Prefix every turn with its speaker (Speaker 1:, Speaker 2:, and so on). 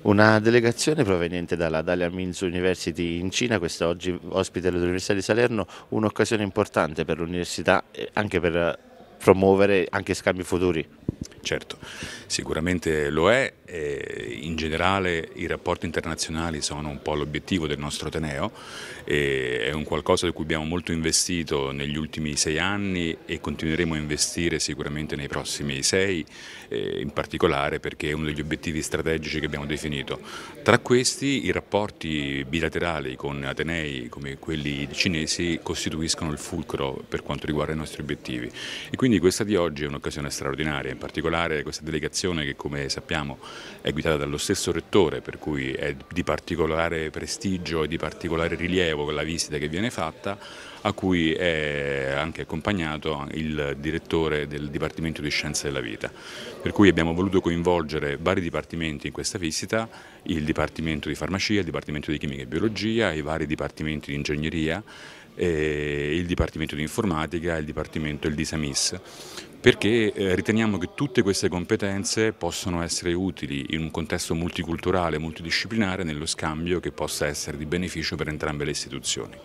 Speaker 1: Una delegazione proveniente dalla Dalian Mills University in Cina, quest'oggi ospite dell'Università di Salerno, un'occasione importante per l'università anche per promuovere
Speaker 2: anche scambi futuri. Certo, sicuramente lo è, in generale i rapporti internazionali sono un po' l'obiettivo del nostro Ateneo, è un qualcosa di cui abbiamo molto investito negli ultimi sei anni e continueremo a investire sicuramente nei prossimi sei, in particolare perché è uno degli obiettivi strategici che abbiamo definito. Tra questi i rapporti bilaterali con Atenei come quelli cinesi costituiscono il fulcro per quanto riguarda i nostri obiettivi e quindi questa di oggi è un'occasione straordinaria, in particolare particolare questa delegazione che come sappiamo è guidata dallo stesso rettore per cui è di particolare prestigio e di particolare rilievo la visita che viene fatta a cui è anche accompagnato il direttore del Dipartimento di Scienze della Vita. Per cui abbiamo voluto coinvolgere vari dipartimenti in questa visita, il Dipartimento di Farmacia, il Dipartimento di Chimica e Biologia, i vari dipartimenti di Ingegneria eh, il Dipartimento di Informatica, il Dipartimento e il Disamis perché eh, riteniamo che tutte queste competenze possano essere utili in un contesto multiculturale, multidisciplinare, nello scambio che possa essere di beneficio per entrambe le istituzioni.